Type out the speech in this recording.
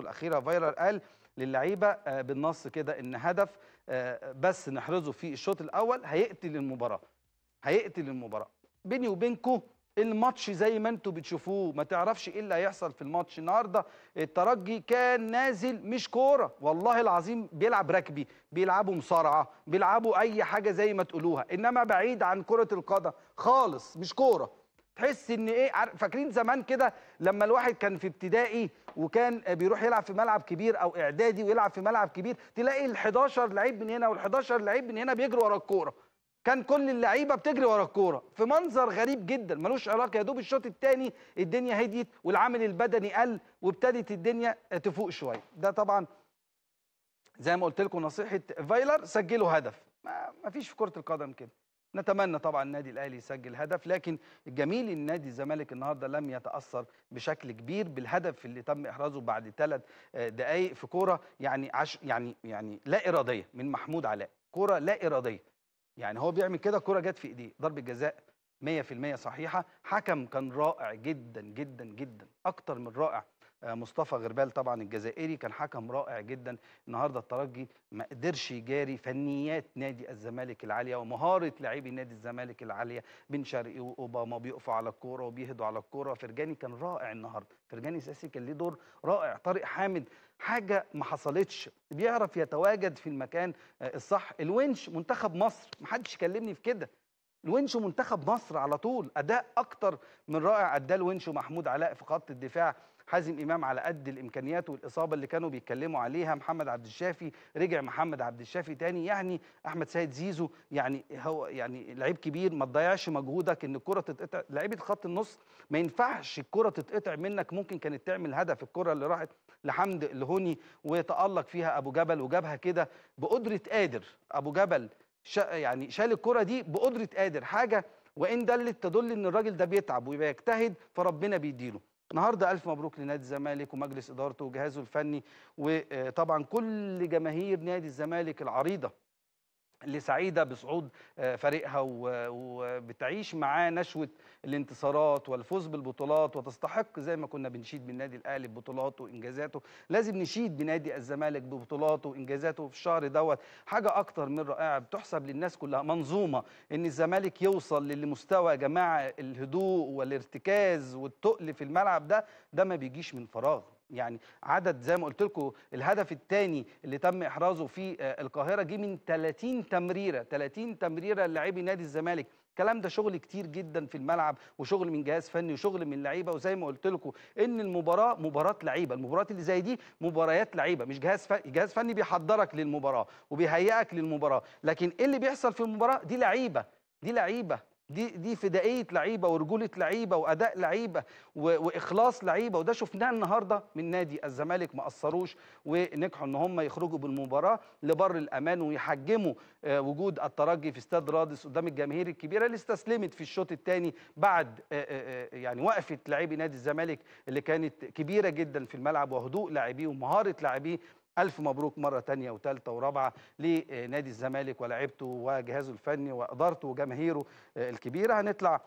الاخيره فايرر قال للعيبه آه، بالنص كده ان هدف آه، بس نحرزه في الشوط الاول هيقتل المباراه هيقتل المباراه بيني وبينكم الماتش زي ما انتم بتشوفوه ما تعرفش ايه اللي هيحصل في الماتش النهارده الترجي كان نازل مش كوره والله العظيم بيلعب ركبي بيلعبوا مصارعه بيلعبوا اي حاجه زي ما تقولوها انما بعيد عن كره القدم خالص مش كوره تحس ان ايه فاكرين زمان كده لما الواحد كان في ابتدائي وكان بيروح يلعب في ملعب كبير او اعدادي ويلعب في ملعب كبير تلاقي ال11 لعيب من هنا وال11 لعيب من هنا بيجروا ورا الكوره كان كل اللعيبه بتجري ورا الكوره في منظر غريب جدا ملوش علاقه يا دوب الشوط الثاني الدنيا هديت والعامل البدني قل وابتدت الدنيا تفوق شويه ده طبعا زي ما قلت لكم نصيحه فايلر سجلوا هدف ما فيش في كره القدم كده نتمنى طبعا النادي الاهلي يسجل هدف لكن الجميل ان نادي الزمالك النهارده لم يتاثر بشكل كبير بالهدف اللي تم احرازه بعد ثلاث آه، دقائق في كوره يعني عش يعني يعني لا اراديه من محمود علاء كوره لا اراديه يعني هو بيعمل كده الكوره جت في ايديه ضربه جزاء 100% صحيحه حكم كان رائع جدا جدا جدا اكتر من رائع آه، مصطفى غربال طبعا الجزائري كان حكم رائع جدا النهارده الترجي ما قدرش يجاري فنيات نادي الزمالك العاليه ومهاره لاعبي نادي الزمالك العاليه بن شرقي واوباما بيقفوا على الكوره وبيهدوا على الكوره فرجاني كان رائع النهارده فرجاني ساسي كان ليه دور رائع طارق حامد حاجه ما حصلتش بيعرف يتواجد في المكان آه، الصح الونش منتخب مصر ما حدش يكلمني في كده الونشو منتخب مصر على طول اداء اكتر من رائع اداه الونشو محمود علاء في خط الدفاع حازم امام على قد الامكانيات والاصابه اللي كانوا بيتكلموا عليها محمد عبد الشافي رجع محمد عبد الشافي تاني يعني احمد سيد زيزو يعني هو يعني لعيب كبير ما تضيعش مجهودك ان الكره تتقطع لعيبه خط النص ما ينفعش الكره تتقطع منك ممكن كانت تعمل هدف الكره اللي راحت لحمد الهوني وتالق فيها ابو جبل وجابها كده بقدره قادر ابو جبل شا يعني شال الكره دي بقدره قادر حاجه وان دلت تدل ان الراجل ده بيتعب وبيجتهد فربنا بيديله النهارده الف مبروك لنادي الزمالك ومجلس ادارته وجهازه الفني وطبعا كل جماهير نادي الزمالك العريضه اللي سعيده بصعود آه، فريقها وبتعيش معاه نشوه الانتصارات والفوز بالبطولات وتستحق زي ما كنا بنشيد بالنادي الاهلي ببطولاته وانجازاته لازم نشيد بنادي الزمالك ببطولاته وانجازاته في الشهر دوت حاجه اكتر من رائعه بتحسب للناس كلها منظومه ان الزمالك يوصل للمستوى يا جماعه الهدوء والارتكاز والتقل في الملعب ده ده ما بيجيش من فراغ يعني عدد زي ما قلت لكم الهدف الثاني اللي تم احرازه في آه، القاهره جه من 30 تمريره 30 تمريره لاعبي نادي الزمالك الكلام ده شغل كتير جدا في الملعب وشغل من جهاز فني وشغل من لعيبه وزي ما قلت لكم ان المباراه مباراه لعيبه المباريات اللي زي دي مباريات لعيبه مش جهاز فني جهاز فني بيحضرك للمباراه وبيهيئك للمباراه لكن ايه اللي بيحصل في المباراه دي لعيبه دي لعيبه دي دي فدائيه لعيبه ورجوله لعيبه واداء لعيبه واخلاص لعيبه وده شفناه النهارده من نادي الزمالك ما قصروش ونجحوا ان هم يخرجوا بالمباراه لبر الامان ويحجموا آه، وجود الترجي في استاد رادس قدام الجماهير الكبيره اللي استسلمت في الشوط الثاني بعد آه، آه، يعني وقفه لاعبي نادي الزمالك اللي كانت كبيره جدا في الملعب وهدوء لاعبيه ومهاره لاعبيه ألف مبروك مرة تانية وثالثة ورابعة لنادي الزمالك ولعبته وجهازه الفني وإدارته وجماهيره آه، الكبيرة هنطلع